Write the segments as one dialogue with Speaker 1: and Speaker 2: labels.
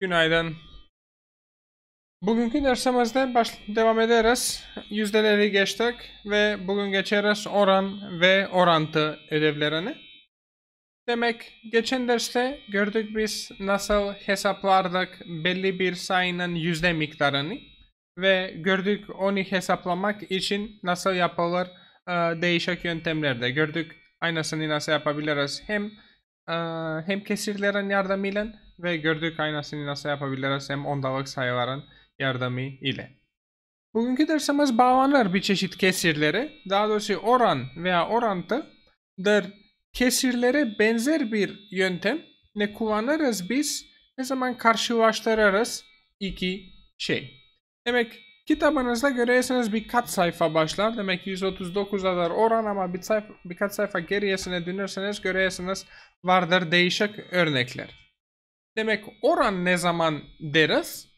Speaker 1: Günaydın. Bugünkü dersimizde baş devam ederiz. Yüzdeleri geçtik ve bugün geçeriz oran ve orantı ödevlerini. Demek geçen derste gördük biz nasıl hesaplardık belli bir sayının yüzde miktarını ve gördük onu hesaplamak için nasıl yapılır değişik yöntemlerde gördük. Aynısını nasıl yapabiliriz hem hem kesirlerin yardımıyla ve gördüğü kaynasını nasıl yapabiliriz hem ondalık sayıların yardımı ile. Bugünkü dersimiz bağlanır bir çeşit kesirleri, daha doğrusu oran veya orantıdır. Kesirlere benzer bir yöntem ne kullanırız biz? Ne zaman karşılaştırırız iki şey. Demek Kitabınızda görüyorsunuz birkaç sayfa başlar. Demek 139 kadar oran ama bir sayfa, birkaç sayfa geriyesine dönürseniz görüyorsunuz vardır değişik örnekler. Demek oran ne zaman deriz?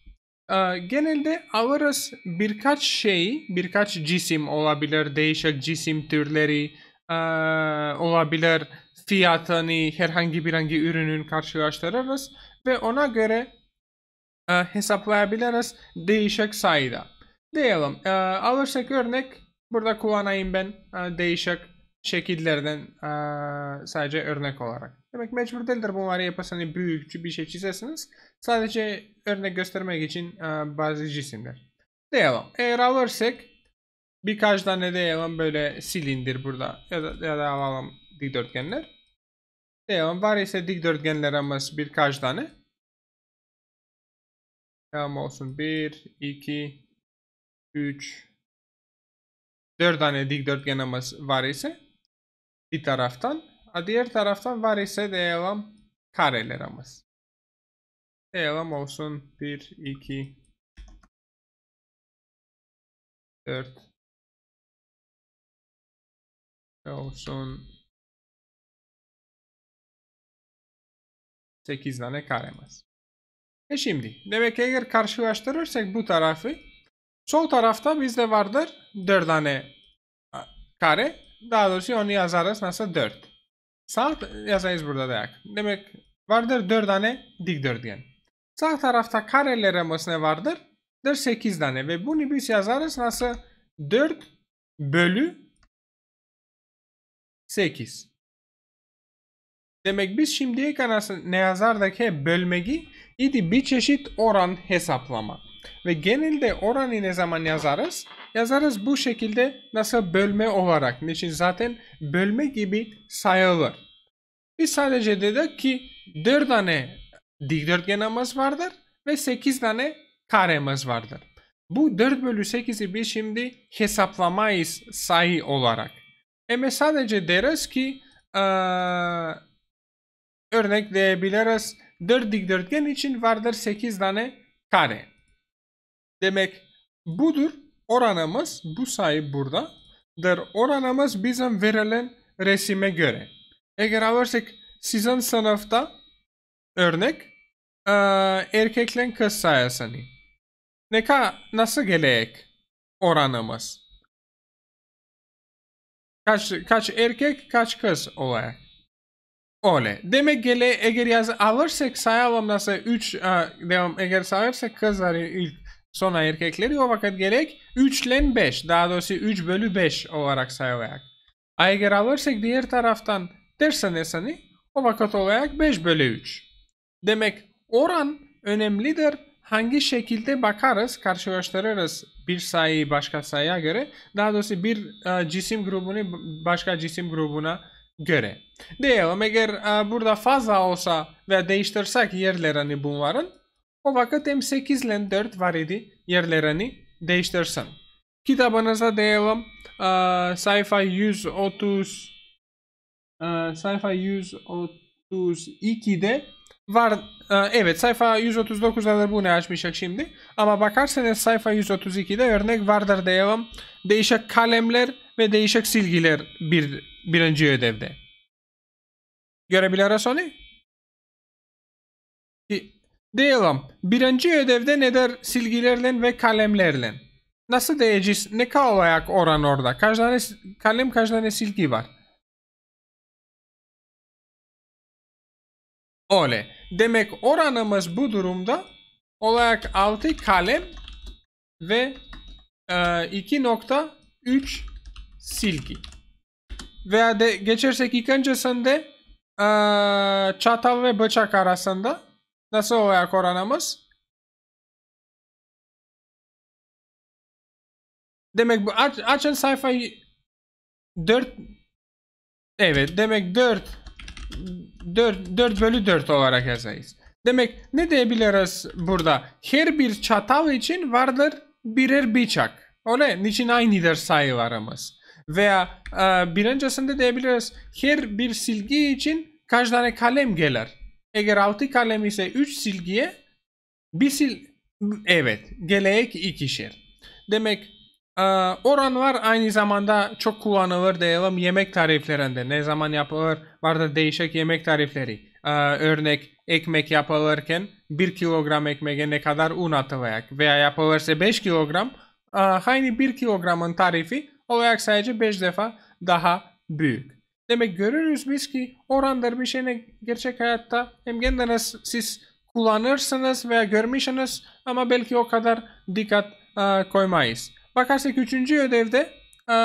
Speaker 1: Ee, genelde alırız birkaç şey, birkaç cisim olabilir, değişik cisim türleri ee, olabilir, fiyatını herhangi bir hangi ürünün karşılaştırırız ve ona göre e, hesaplayabiliriz değişik sayıda diyelim. E, ee, alırsak örnek burada kullanayım ben e, değişik şekillerden e, sadece örnek olarak. Demek mecbur değildir bunları yapasını hani büyükçü bir şey çizesiniz. Sadece örnek göstermek için e, bazı cisimler. Diyelim. Eğer alırsak birkaç tane diyelim böyle silindir burada ya da, ya da alalım
Speaker 2: dikdörtgenler. Diyelim var ise dikdörtgenler ama birkaç tane. Tamam olsun. 1, 2, 3 4 tane dikdörtgenimiz var ise bir taraftan diğer taraftan var ise devam karelerimiz. Devam olsun 1 2 4 olsun 8 tane karemiz. E şimdi demek ki eğer karşılaştırırsak bu tarafı Sol tarafta bizde
Speaker 1: vardır 4 tane kare. Daha doğrusu onu yazarız nasıl 4. Sağ yazayız burada dayak. Demek vardır 4 tane dikdörtgen. Sağ tarafta karelerimiz ne vardır? 4 8 tane ve bunu biz yazarız nasıl
Speaker 2: 4 bölü 8. Demek biz şimdiye kadar ne yazardık he bölmeyi
Speaker 1: idi bir çeşit oran hesaplama. Ve genelde oranı ne zaman yazarız? Yazarız bu şekilde nasıl bölme olarak. Niçin zaten bölme gibi sayılır. Biz sadece dedik ki 4 tane dikdörtgenimiz vardır ve 8 tane karemiz vardır. Bu 4 bölü 8'i biz şimdi hesaplamayız sayı olarak. Ama e, sadece deriz ki ee, örnekleyebiliriz. 4 dikdörtgen için vardır 8 tane kare. Demek budur oranımız bu sayı burada. Der oranımız bizim verilen resime göre. Eğer alırsak sizin sınıfta örnek erkeklerin erkekle kız sayısını. Ne ka nasıl gelecek oranımız? Kaç, kaç erkek kaç kız olacak Öyle. Demek gele eğer yaz alırsak sayalım nasıl 3 devam eğer sayarsak kızları ilk Sonra erkekleri o vakit gerek 3 ile 5 daha doğrusu 3 bölü 5 olarak sayılacak. Eğer alırsak diğer taraftan tersanesini o vakit olarak 5 bölü 3. Demek oran önemlidir. Hangi şekilde bakarız, karşılaştırırız bir sayıyı başka sayıya göre. Daha doğrusu bir e, cisim grubunu başka cisim grubuna göre. Diyelim eğer e, burada fazla olsa ve değiştirsek yerlerini hani bunların o Fakat M8'le 4 var idi yerlerini değiştirsin. Kitabınıza diyelim uh, ee, sayfa 130 uh, e, sayfa 132'de var uh, evet sayfa 139'dadır bunu açmışak şimdi ama bakarsanız sayfa 132'de örnek vardır diyelim
Speaker 2: değişik kalemler ve değişik silgiler bir birinci ödevde. Görebiliriz onu? Deyelim birinci ödevde nedir silgilerle ve kalemlerle. Nasıl diyeceğiz? Ne kalayak oran orada? Kaç tane kalem kaç tane silgi var? Öyle. Demek oranımız bu durumda olarak 6 kalem ve e,
Speaker 1: 2.3 silgi. Veya de geçersek ilk
Speaker 2: öncesinde e, çatal ve bıçak arasında Nasıl oluyor koronamız? Demek bu aç, açın sayfayı 4 Evet demek
Speaker 1: 4 4 4 bölü 4 olarak yazayız. Demek ne diyebiliriz burada? Her bir çatal için vardır birer bıçak. O ne? niçin aynıdır sayılarımız. Veya e, birincisinde diyebiliriz her bir silgi için kaç tane kalem gelir. Eğer 6 kalem ise 3 silgiye bir sil... Evet. Geleek ikişer. Demek e, oran var aynı zamanda çok kullanılır diyelim yemek tariflerinde. Ne zaman yapılır? Vardır değişik yemek tarifleri. E, örnek ekmek yapılırken 1 kilogram ekmeğe ne kadar un atılacak veya yapılırsa 5 kilogram e, aynı 1 kilogramın tarifi olarak sadece 5 defa daha büyük. Demek görürüz biz ki oranlar bir şeyini gerçek hayatta hem kendiniz siz kullanırsınız veya görmüşsünüz ama belki o kadar dikkat e, koymayız. Bakarsak üçüncü ödevde e,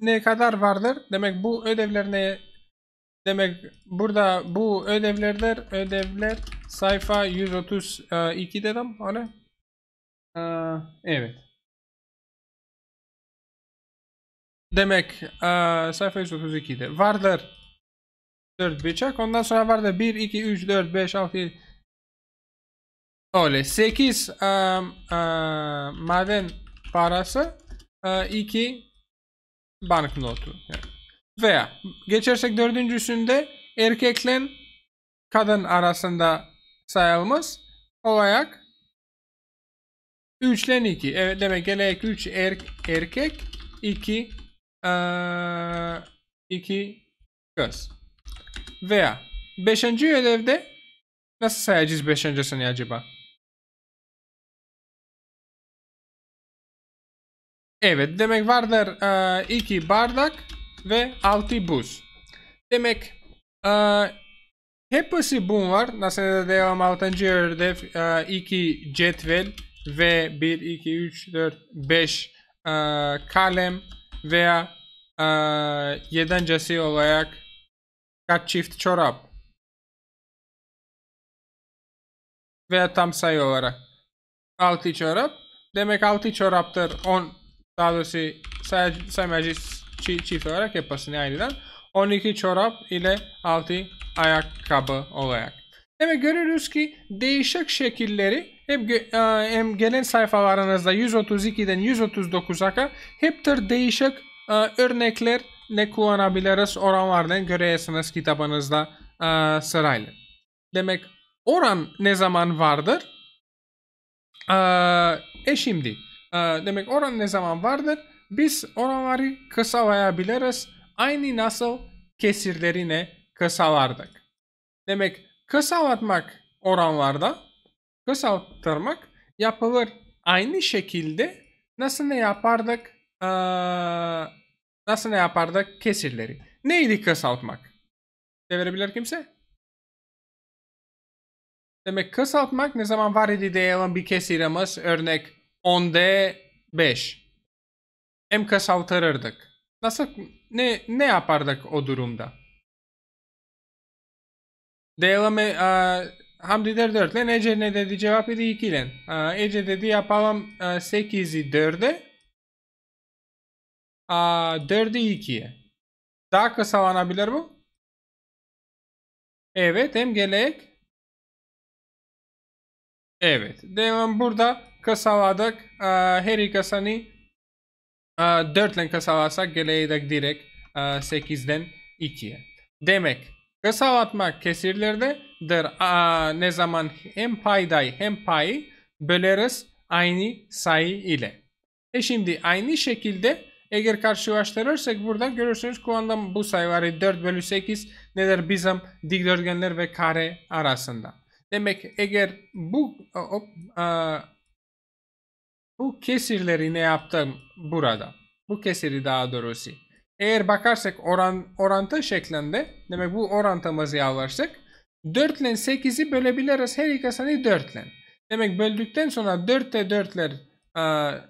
Speaker 1: ne kadar vardır? Demek bu ödevler ne? Demek burada bu ödevlerler ödevler sayfa
Speaker 2: 132 e, dedim. O ne? E, evet. Demek ee, sayfa 132'de vardır 4 bıçak ondan sonra vardır 1 2 3 4 5 6 7
Speaker 1: öyle 8 ee, ee, maden parası ee, 2 banknotu veya geçersek dördüncüsünde erkekle kadın arasında sayılmış olarak 3 ile 2 evet demek gerek 3 er, erkek 2 iki
Speaker 2: göz. Veya beşinci ödevde nasıl sayacağız beşincisini acaba? Evet demek vardır e, iki bardak ve altı buz.
Speaker 1: Demek e, hepsi bunlar. Nasıl devam altıncı ödev e, iki cetvel ve bir iki üç dört beş
Speaker 2: kalem veya e, yedəncəsi olaraq kaç çift çorap veya tam sayı olarak 6 çorap demek 6 çoraptır 10
Speaker 1: daha doğrusu say saymacı çift olarak yapasın aylıdan 12 çorap ile 6 ayakkabı olarak. Demek görürüz ki değişik şekilleri hep, e, hem gelen sayfalarınızda 132'den 139'a hep tür değişik e, örnekler ne kullanabiliriz oranlardan görüyorsunuz kitabınızda e, sırayla. Demek oran ne zaman vardır? E şimdi. Demek oran ne zaman vardır? Biz oranları kısalayabiliriz. Aynı nasıl kesirlerine kısalardık. Demek kısalatmak oranlarda Kısa aktarmak yapılır. Aynı şekilde nasıl ne
Speaker 2: yapardık? Ee, nasıl ne yapardık kesirleri? Neydi kısaltmak? Devirebilir kimse? Demek kısaltmak ne zaman var idi diyelim bir kesirimiz örnek 10'de 5. Hem kısaltırırdık. Nasıl ne ne yapardık o durumda? Diyelim Hamdiler 4 ile Ece
Speaker 1: ne dedi cevap idi 2 ile. Ece dedi yapalım 8'i 4'e.
Speaker 2: 4'ü 2'ye. Daha kısalanabilir bu. Evet hem gelecek. Evet. Devam burada kasaladık. E, her ikisini
Speaker 1: 4 ile kasalasak e, geleydik direkt 8'den e, 2'ye. Demek kasalatmak kesirlerde der a, ne zaman hem payday hem payı böleriz aynı sayı ile. E şimdi aynı şekilde eğer karşılaştırırsak burada görürsünüz kuantum bu sayı sayıları 4 e, bölü 8 neler bizim dikdörtgenler ve kare arasında. Demek eğer bu hop, a, bu kesirleri ne yaptım burada? Bu kesiri daha doğrusu. Eğer bakarsak oran, orantı şeklinde demek bu orantımızı alırsak 4 ile 8'i bölebiliriz. Her ikisini 4 ile. Demek böldükten sonra 4 de 4'ler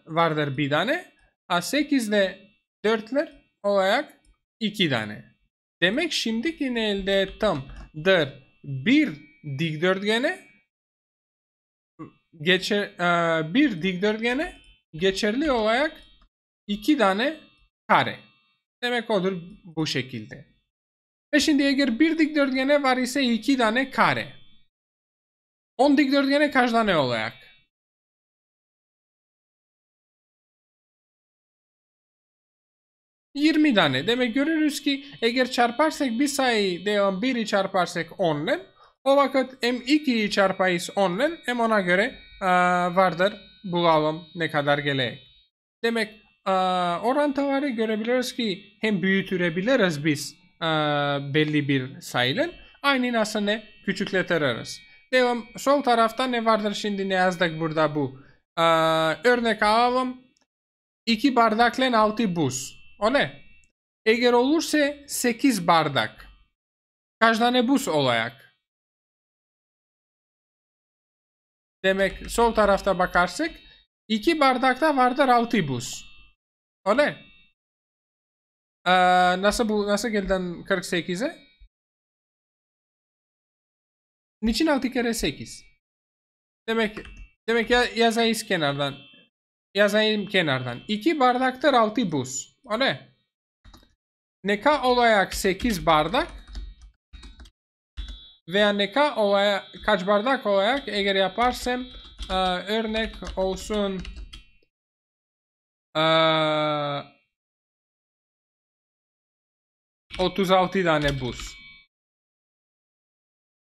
Speaker 1: vardır bir tane. A 8 ile 4'ler olarak 2 tane. Demek şimdiki ne elde ettimdir? Bir dikdörtgene geçer, e, bir dikdörtgene geçerli olarak 2 tane kare. Demek odur bu şekilde.
Speaker 2: Ve şimdi eğer bir dikdörtgene var ise iki tane kare. 10 dikdörtgene kaç tane olacak? Yirmi tane. Demek görürüz ki eğer çarparsak
Speaker 1: bir sayı devam biri çarparsak 10 o vakit M2'yi çarpayız 10 ile M10'a göre a, vardır. Bulalım ne kadar gelecek. Demek a, orantıları görebiliriz ki hem büyütürebiliriz biz ee, belli bir sayının Aynı nasıl ne küçükleter arası. Devam sol tarafta ne vardır şimdi ne yazdık burada bu. Ee, örnek alalım. 2
Speaker 2: bardakla 6 buz. O ne? Eğer olursa 8 bardak. Kaç tane buz olayak? Demek sol tarafta bakarsak 2 bardakta vardır 6 buz. O ne? Ee, nasıl bu nasıl geldin 48'e? Niçin 6 kere 8? Demek demek ya yazayım kenardan. Yazayım kenardan. 2
Speaker 1: bardaktır 6 buz. O ne? Neka olarak 8 bardak veya neka olarak kaç bardak olarak eğer
Speaker 2: yaparsam e, örnek olsun e, altı tane buz.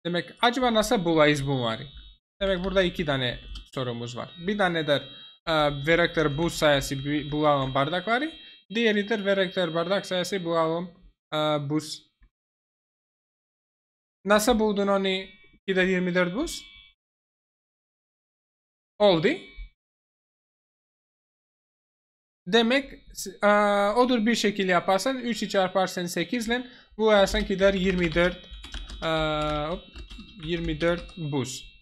Speaker 2: Demek acaba nasıl bulayız bunları?
Speaker 1: Demek burada iki tane sorumuz var. Bir tanedir uh, e, verektör buz sayısı bulalım bardakları. Diğeridir verektör bardak sayısı bulalım uh, buz.
Speaker 2: Nasıl buldun onu 2'de 24 buz? Oldu. Demek e, odur bir şekil yaparsan 3'ü çarparsan 8 ile bu arsan gider 24 e, 24 buz.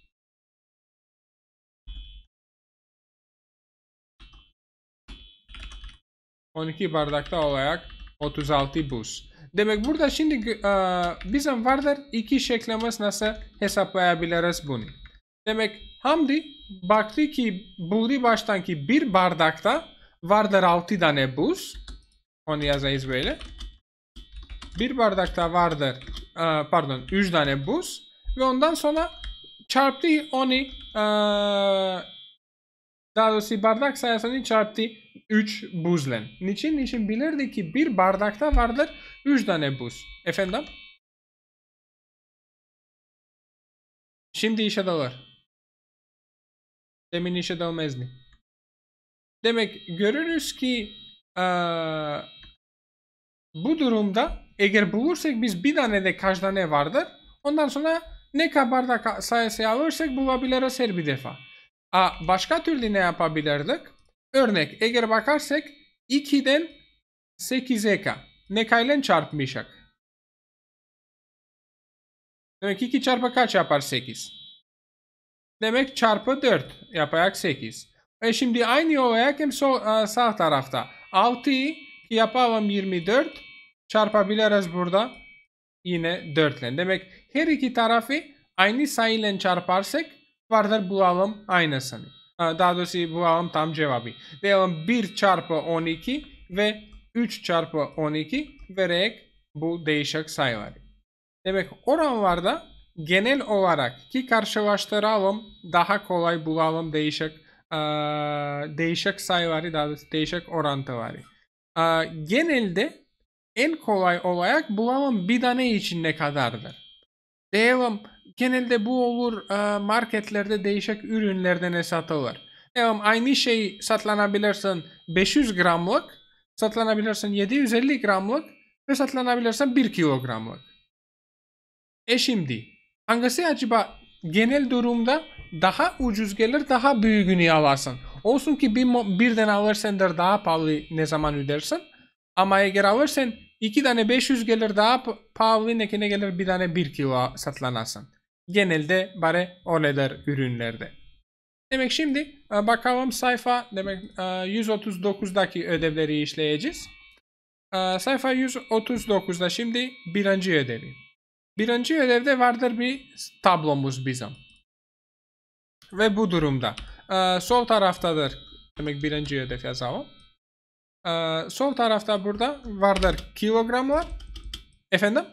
Speaker 2: ...12 bardakta olarak 36 buz. Demek burada şimdi e,
Speaker 1: bizim vardır iki şeklimiz nasıl hesaplayabiliriz bunu. Demek Hamdi baktı ki buldu baştan ki bir bardakta vardır tane buz. Onu yazayız böyle. Bir bardakta vardır e, pardon 3 tane buz ve ondan sonra çarptı onu e, daha doğrusu bardak sayısını çarptı 3
Speaker 2: buzla. Niçin? Niçin bilirdi ki bir bardakta vardır 3 tane buz. Efendim? Şimdi işe dalar. Demin işe dalmazdı. Demek görürüz ki ee, bu durumda eğer bulursak biz
Speaker 1: bir tane de kaç tane vardır. Ondan sonra ne kadar da sayısı alırsak bulabiliriz her bir defa. A, başka türlü ne yapabilirdik? Örnek eğer bakarsak
Speaker 2: 2'den 8'e k. Ne kaylen çarpmışak? Demek 2 çarpı kaç yapar 8?
Speaker 1: Demek çarpı 4 yapayak 8. E şimdi aynı olarak hem sol, e, sağ tarafta 6'yı yapalım 24 çarpabiliriz burada yine 4 ile. Demek her iki tarafı aynı sayıyla çarparsak vardır bulalım aynısını. E, daha doğrusu bulalım tam cevabı. Diyelim 1 çarpı 12 ve 3 çarpı 12 vererek bu değişik sayıları. Demek oranlarda genel olarak ki karşılaştıralım daha kolay bulalım değişik ee, değişik sayıları daha doğrusu değişik orantıları. Ee, genelde en kolay olarak bulalım bir tane için ne kadardır. Diyelim genelde bu olur e, marketlerde değişik ürünlerde ne satılır. Diyelim aynı şey satlanabilirsin 500 gramlık, satlanabilirsin 750 gramlık ve satlanabilirsin 1 kilogramlık. E şimdi hangisi acaba genel durumda daha ucuz gelir daha büyüğünü alasın. Olsun ki bir, birden alırsan da daha pahalı ne zaman ödersin. Ama eğer alırsan iki tane 500 gelir daha pahalı ne kine gelir bir tane 1 kilo satlanasın. Genelde bari oleder ürünlerde. Demek şimdi e, bakalım sayfa demek 139'daki e, ödevleri işleyeceğiz. E, sayfa 139'da şimdi birinci ödevi. Birinci ödevde vardır bir tablomuz bizim. Ve bu durumda e, sol taraftadır. Demek birinci hedef yazalım. E, sol tarafta burada vardır kilogramlar. Efendim?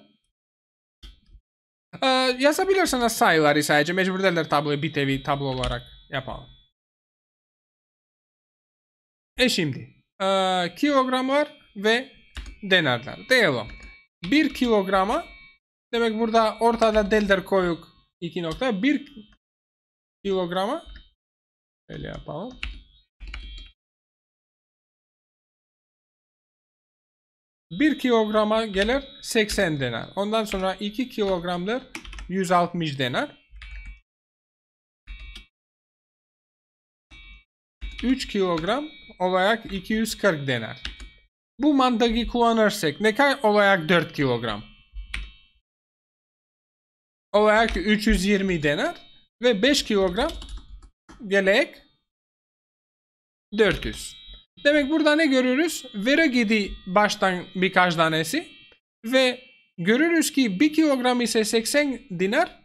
Speaker 2: E, yazabilirsiniz sayıları sadece. Mecbur değiller tabloyu bir tevi tablo olarak yapalım. E şimdi. E, kilogramlar ve denerler. Diyelim. 1 kilograma demek burada ortada delder koyuk 2 nokta 1 kilograma. Öyle yapalım. Bir kilograma gelir 80 denar. Ondan sonra 2 kilogramdır 160 denar.
Speaker 1: 3 kilogram olarak 240 denar. Bu mantığı kullanırsak ne kadar olarak 4 kilogram?
Speaker 2: Olarak 320 denar ve 5 kilogram gelek 400. Demek burada ne
Speaker 1: görürüz? Vera gidi baştan birkaç tanesi ve görürüz ki 1 kilogram ise 80 dinar.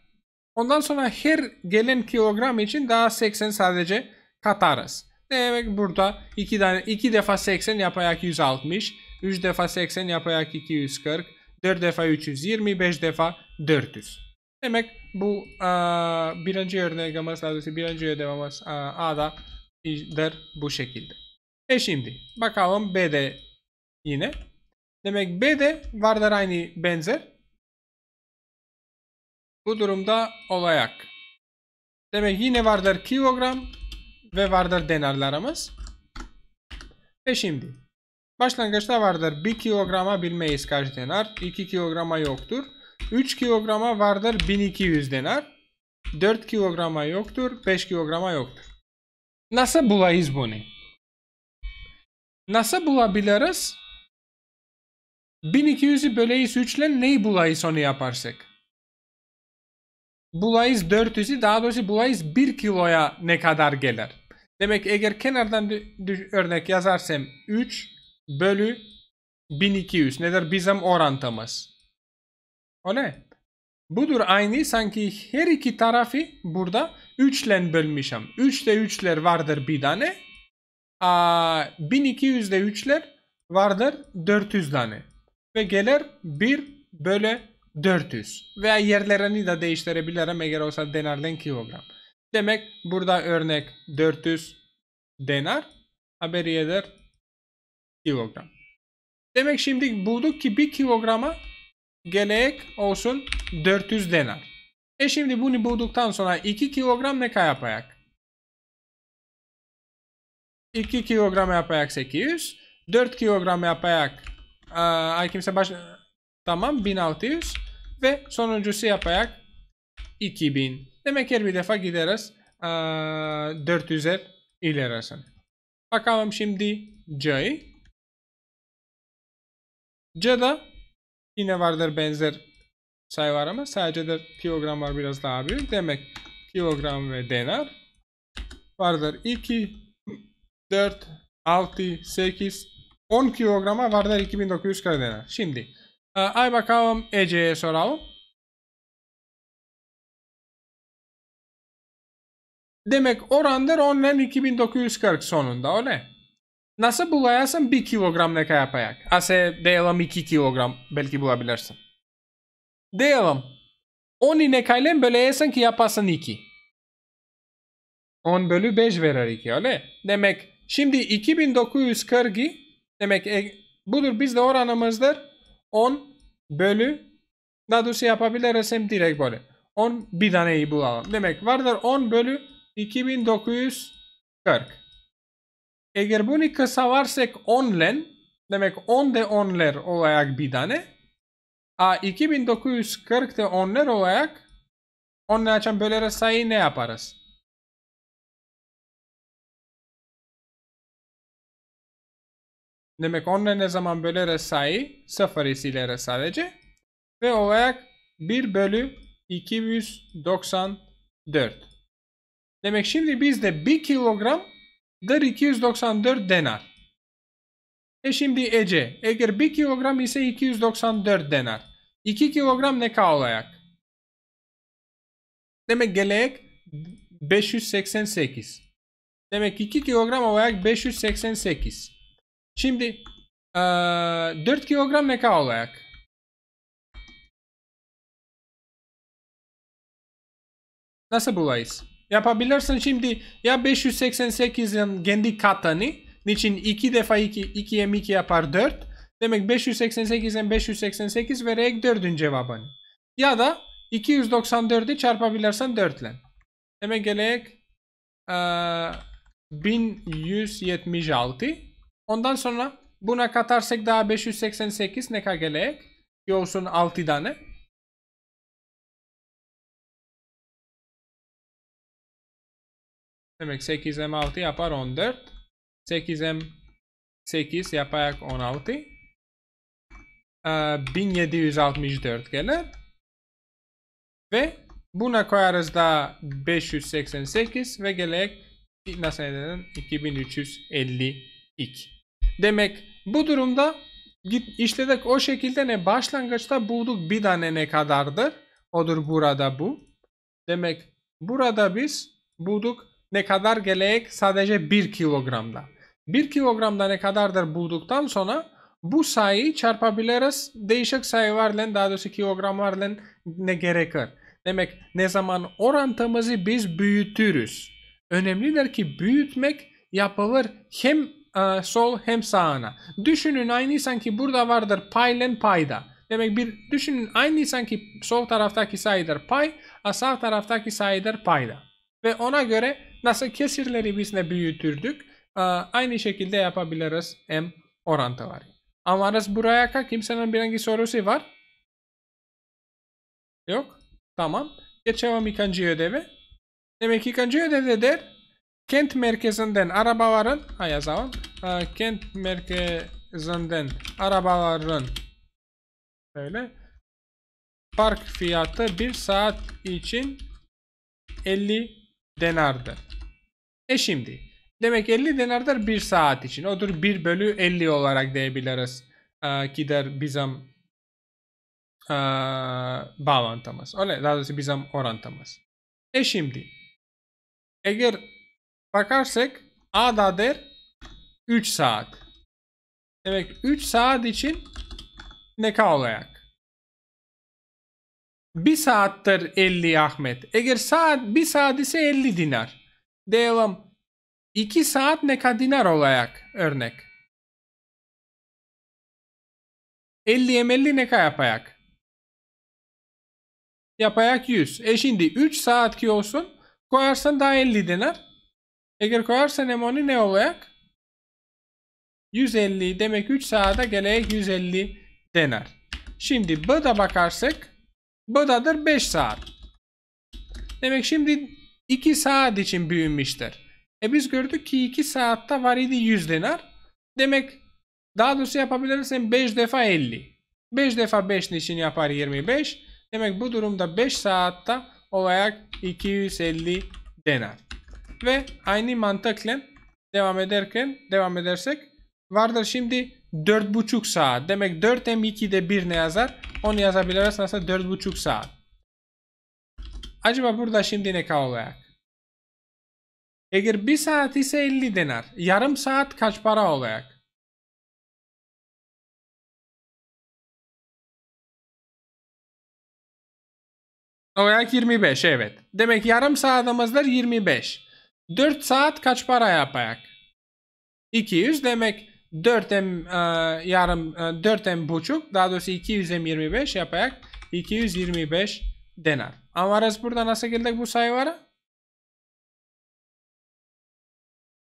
Speaker 1: Ondan sonra her gelen kilogram için daha 80 sadece katarız. Demek burada 2 tane 2 defa 80 yapayak 160, 3 defa 80 yapayak 240, 4 defa 320, 5 defa 400. Demek bu a, birinci örneğe gamma sadece birinci ödememiz A'da der bu şekilde. E şimdi bakalım
Speaker 2: B'de yine. Demek B'de vardır aynı benzer. Bu durumda olayak. Demek yine
Speaker 1: vardır kilogram ve vardır denarlarımız. Ve şimdi başlangıçta vardır 1 kilograma bilmeyiz kaç denar. 2 kilograma yoktur. 3 kilograma vardır 1200 denar. 4 kilograma yoktur,
Speaker 2: 5 kilograma yoktur. Nasıl bulayız bunu? Nasıl bulabiliriz? 1200'ü böleyiz 3 ile neyi bulayız
Speaker 1: onu yaparsak? Bulayız 400'ü daha doğrusu bulayız 1 kiloya ne kadar gelir? Demek eğer kenardan örnek yazarsam 3 bölü 1200 nedir bizim orantımız? Öyle. Budur aynı sanki her iki tarafı burada üçlen bölmüşüm. Üçte üçler vardır bir tane. Aa, 1200'de üçler vardır dört yüz tane. Ve gelir 1 bölü yüz Veya yerlerini de değiştirebilirim eğer olsa denarlen kilogram. Demek burada örnek 400 denar haberi eder kilogram. Demek şimdi bulduk ki bir kilograma gerek olsun 400 denar. E şimdi bunu bulduktan sonra 2 kilogram ne kadar yapayak? 2 kilogram yapayak 800. 4 kilogram yapayak aa, e, ay kimse baş tamam 1600 ve sonuncusu yapayak 2000. Demek her bir defa gideriz aa, e, 400'er ilerisine. Bakalım şimdi C'yi. C'da Yine vardır benzer sayı şey var ama sadece de kilogram var biraz daha büyük. Demek kilogram ve denar vardır 2, 4, 6, 8,
Speaker 2: 10 kilograma vardır 2900 kare denar. Şimdi e, ay bakalım Ece'ye soralım. Demek orandır ondan 2940 sonunda öyle. Nasıl bulayasın
Speaker 1: 1 kilogram ne yapayak. A se deyelim 2 kilogram belki bulabilirsin. Diyelim. 10 nekayla böleyesen ki yapasın 2. 10 bölü 5 verir 2 öyle. Demek şimdi 2940 demek e, budur biz de oranımızdır. 10 bölü daha doğrusu yapabiliriz hem direkt böyle. 10 bir taneyi bulalım. Demek vardır 10 bölü 2940. Eğer bunu kısalarsak onlen, demek onde onler olarak bir tane, a 2940
Speaker 2: 2940'te onlar olarak onunla açan bölere sayı ne yaparız? Demek onunla ne zaman bölere sayı sıfır isilere sadece ve olarak
Speaker 1: 1 bölü 294. Demek şimdi bizde 1 kilogram Gır 294 denar. E şimdi Ece. Eğer 1 kilogram ise 294 denar. 2 kilogram ne kaolayak? Demek gelecek 588. Demek 2 kilogram olarak 588.
Speaker 2: Şimdi 4 kilogram ne kaolayak? Nasıl bulayız? Yapabilirsin şimdi ya 588'in kendi katanı. Niçin 2 defa 2, 2
Speaker 1: m2 yapar 4. Demek 588'in 588 vererek 4'ün cevabını. Ya da 294'ü çarpabilirsen 4 ile. Demek gelecek e, 1176. Ondan sonra
Speaker 2: buna katarsak daha 588 ne kadar gelecek? Ki olsun 6 tane. Demek 8 M6 yapar 14. 8 M8
Speaker 1: yapar 16. Ee, 1764 gelir. Ve buna koyarız da 588 ve gelerek nasıl edelim 2352. Demek bu durumda işledik o şekilde ne başlangıçta bulduk bir tane ne kadardır. Odur burada bu. Demek burada biz bulduk ne kadar gelecek? Sadece 1 kilogramda. 1 kilogramda ne kadardır bulduktan sonra bu sayıyı çarpabiliriz. Değişik sayı sayılarla daha doğrusu kilogramlarla ne gerekir? Demek ne zaman orantımızı biz büyütürüz. Önemlidir ki büyütmek yapılır hem e, sol hem sağına. Düşünün aynı sanki burada vardır paylen payda. Demek bir düşünün aynı sanki sol taraftaki sayıdır pay, sağ taraftaki sayıdır payda. Ve ona göre Nasıl kesirleri biz ne büyütürdük? E, aynı şekilde yapabiliriz M orantı var. Anlarız buraya kadar kimsenin bir hangi sorusu var. Yok. Tamam. Geçelim ikinci ödeve. Demek ki ikinci ödevde der kent merkezinden arabaların ha yazalım. E, kent merkezinden arabaların böyle park fiyatı bir saat için 50 denardır. E şimdi demek 50 denardır 1 saat için. Odur 1 bölü 50 olarak diyebiliriz. Ee, gider bizim e, bağlantımız. Öyle daha doğrusu bizim orantımız. E şimdi
Speaker 2: eğer bakarsak A da der 3 saat. Demek 3 saat için ne kalacak?
Speaker 1: 1 saattir 50 Ahmet. Eğer saat 1 saat ise 50 dinar
Speaker 2: diyelim 2 saat ne kadar olarak örnek. 50 ml ne kadar yapayak? Yapayak 100. E şimdi 3 saat ki olsun koyarsan daha 50
Speaker 1: dener. Eğer koyarsan emoni ne olayak? 150 demek 3 saate geleyek 150 dener. Şimdi bu da bakarsak bu B'dadır 5 saat. Demek şimdi 2 saat için büyümüştür. E biz gördük ki 2 saatte var idi 100 dinar. Demek daha doğrusu yapabilirsen 5 defa 50. 5 defa 5 için yapar 25. Demek bu durumda 5 saatte olarak 250 dinar. Ve aynı mantıkla devam ederken devam edersek vardır şimdi 4,5 saat. Demek 4 m 2'de 1 ne yazar? Onu yazabiliriz nasıl 4,5 saat. Acaba burada şimdi ne kalacak?
Speaker 2: Eğer bir saat ise 50 denar. Yarım saat kaç para olacak? Olarak 25 evet. Demek yarım saatimizdir 25.
Speaker 1: 4 saat kaç para yapacak? 200 demek 4 em e, yarım e, 4 em buçuk daha doğrusu 200 em 25 yapacak
Speaker 2: 225 denar. Amares burada nasıl geldik bu sayılara?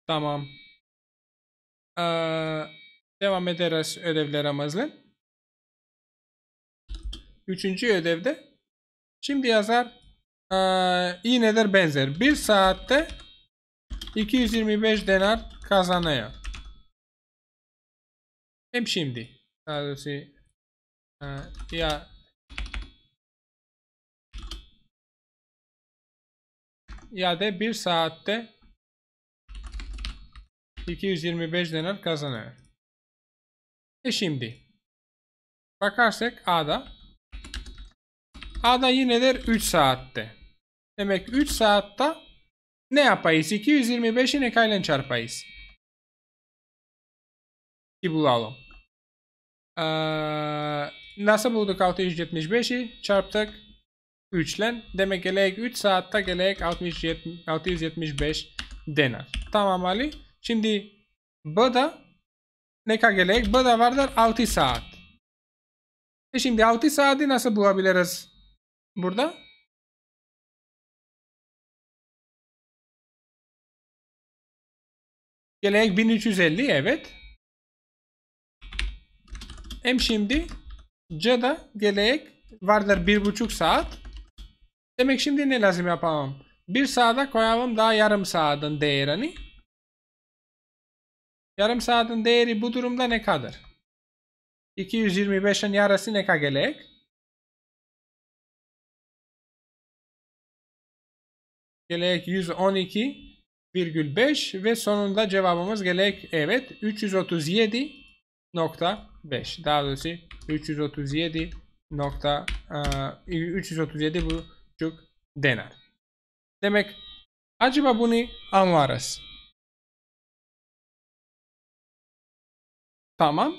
Speaker 2: Tamam. Ee, devam ederiz ödevlerimizle. Üçüncü
Speaker 1: ödevde. Şimdi yazar Yine ee, iğnedir benzer. Bir saatte
Speaker 2: 225 denar kazanıyor. Hem şimdi. Daha doğrusu e, ya ya da 1 saatte 225 dolar kazanıyor. E şimdi bakarsak A'da A'da yine de 3 saatte. Demek 3 saatte ne yapayız? 225'i ne kayla çarpayız? Ki bulalım. Ee, nasıl bulduk 675'i?
Speaker 1: Çarptık üçlen. Demek gelecek 3 saatte geleyek 60, 70, 675 denar. Tamam Ali. Şimdi bu da ne kadar
Speaker 2: gelecek Bu da vardır 6 saat. E şimdi 6 saati nasıl bulabiliriz burada? Geleyek 1350 evet. Hem şimdi C'da geleyek vardır
Speaker 1: 1,5 saat. Demek şimdi ne lazım yapalım? Bir saada koyalım daha yarım
Speaker 2: saatin değerini. Yarım saatin değeri bu durumda ne kadar? 225'in yarısı ne kadar gelecek? Gelecek 112,5 ve sonunda cevabımız gelecek evet
Speaker 1: 337.5 daha doğrusu 337 nokta
Speaker 2: 337 e, bu buçuk denar. Demek acaba bunu anlarız. Tamam.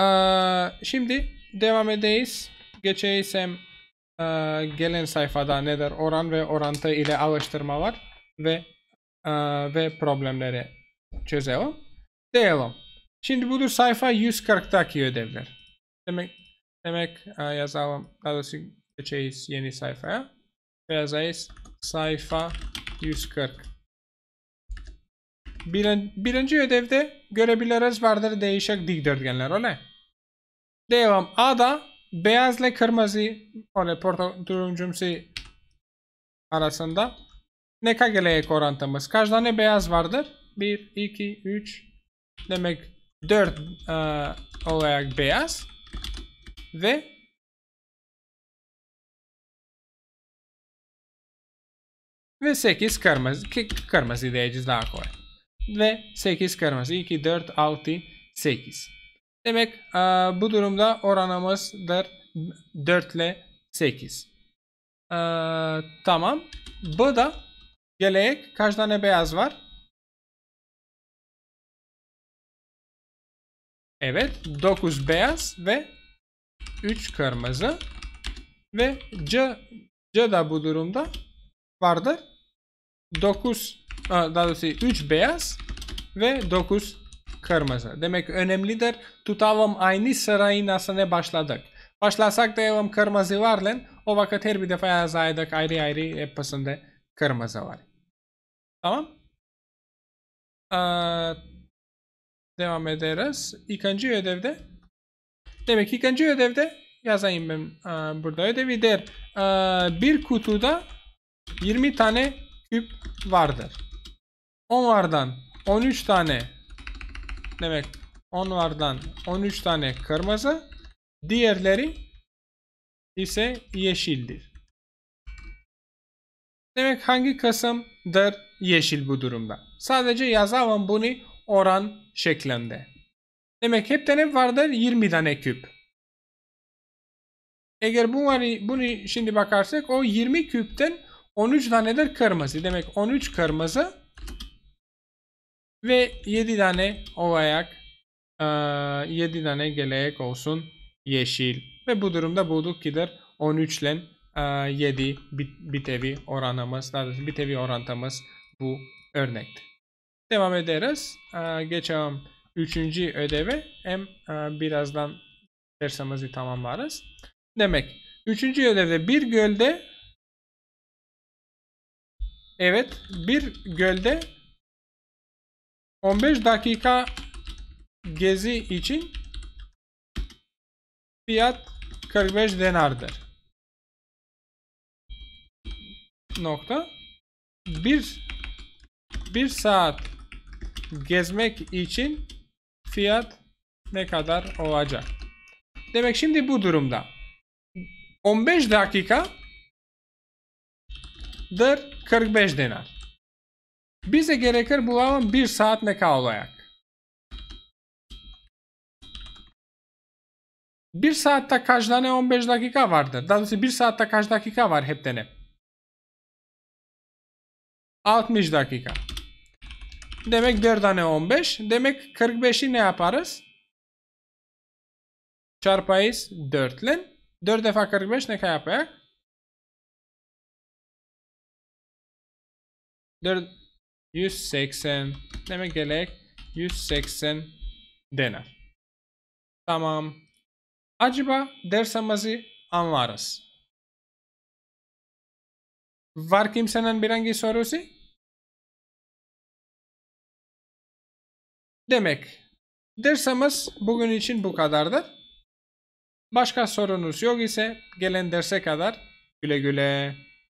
Speaker 2: Ee, şimdi devam edeyiz. Geçeysem
Speaker 1: e, gelen sayfada nedir oran ve orantı ile alıştırmalar ve e, ve problemleri çözelim. Diyelim. Şimdi budur sayfa 140'taki ödevler. Demek demek e, yazalım. Daha doğrusu seçeyiz yeni sayfaya ve yazayız sayfa 140. Birin, birinci ödevde görebiliriz vardır değişik dikdörtgenler öyle. Devam A'da beyazla kırmızı öyle porto turuncusu arasında ne kageleyek orantımız? Kaç tane beyaz vardır? 1, 2, 3 demek
Speaker 2: 4 e, olarak beyaz ve Ve 8 kırmızı, kırmızı diyeceğiz daha kolay. Ve 8 kırmızı. 2, 4, 6, 8.
Speaker 1: Demek e, bu durumda oranımız 4 ile
Speaker 2: 8. E, tamam. Bu da gelecek kaç tane beyaz var? Evet. 9 beyaz ve 3 kırmızı.
Speaker 1: Ve C, C da bu durumda vardır. 9 daha doğrusu 3 beyaz ve 9 kırmızı. Demek önemlidir. Tutalım aynı sırayın aslında başladık. Başlasak da evam kırmızı varlen o vakit her bir defa yazaydık ayrı ayrı hepsinde kırmızı var. Tamam. Ee, devam ederiz. İkinci ödevde demek ikinci ödevde yazayım ben ee, burada ödevi der. Ee, bir kutuda 20 tane küp vardır. 10 vardan 13 tane demek 10 vardan 13 tane kırmızı diğerleri ise yeşildir. Demek hangi kısımdır yeşil bu durumda? Sadece yazalım bunu oran şeklinde. Demek hep vardır 20 tane küp. Eğer bunları, bunu şimdi bakarsak o 20 küpten 13 tanedir kırmızı. Demek 13 kırmızı ve 7 tane olarak 7 e, tane gelecek olsun yeşil. Ve bu durumda bulduk gider 13 ile 7 e, bit, bitevi oranımız, bitevi orantımız bu örnekti. Devam ederiz. E, geçelim 3. ödeve. Hem birazdan dersimizi tamamlarız. Demek 3.
Speaker 2: ödevde bir gölde Evet bir gölde 15 dakika gezi için fiyat 45 denardır. Nokta. Bir, bir saat gezmek için fiyat
Speaker 1: ne kadar olacak? Demek şimdi bu durumda
Speaker 2: 15 dakika dır 45 dinar. Bize gerekir bulalım 1 saat ne kadar olacak. 1 saatte kaç tane 15 dakika vardır? Daha doğrusu 1 saatte kaç dakika var hep hep? 60
Speaker 1: dakika. Demek 4 tane 15. Demek 45'i ne yaparız?
Speaker 2: Çarpayız 4 ile. 4 defa 45 ne yapacak? 4 180 demek gerek 180 dener. Tamam. Acaba dersimizi anlarız. Var kimsenin bir hangi sorusu? Demek dersimiz bugün için bu kadardır. Başka sorunuz yok ise gelen derse kadar güle güle.